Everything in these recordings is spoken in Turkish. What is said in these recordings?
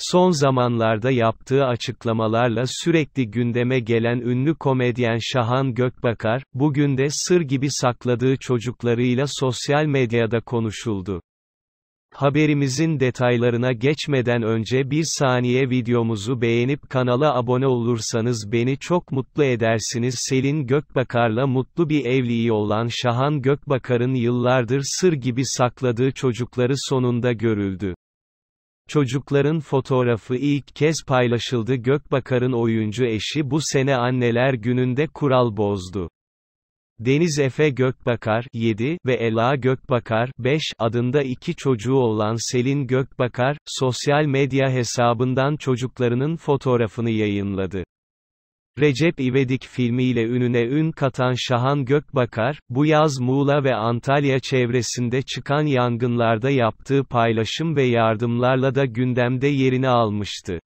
Son zamanlarda yaptığı açıklamalarla sürekli gündeme gelen ünlü komedyen Şahan Gökbakar, bugün de sır gibi sakladığı çocuklarıyla sosyal medyada konuşuldu. Haberimizin detaylarına geçmeden önce bir saniye videomuzu beğenip kanala abone olursanız beni çok mutlu edersiniz. Selin Gökbakar'la mutlu bir evliliği olan Şahan Gökbakar'ın yıllardır sır gibi sakladığı çocukları sonunda görüldü. Çocukların fotoğrafı ilk kez paylaşıldı Gökbakar'ın oyuncu eşi bu sene anneler gününde kural bozdu. Deniz Efe Gökbakar 7 ve Ela Gökbakar 5 adında iki çocuğu olan Selin Gökbakar sosyal medya hesabından çocuklarının fotoğrafını yayınladı. Recep İvedik filmiyle ününe ün katan Şahan Gökbakar, bu yaz Muğla ve Antalya çevresinde çıkan yangınlarda yaptığı paylaşım ve yardımlarla da gündemde yerini almıştı.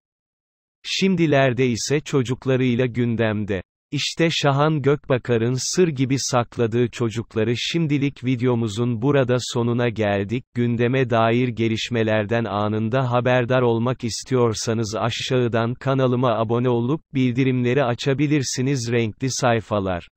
Şimdilerde ise çocuklarıyla gündemde. İşte Şahan Gökbakar'ın sır gibi sakladığı çocukları şimdilik videomuzun burada sonuna geldik. Gündeme dair gelişmelerden anında haberdar olmak istiyorsanız aşağıdan kanalıma abone olup bildirimleri açabilirsiniz renkli sayfalar.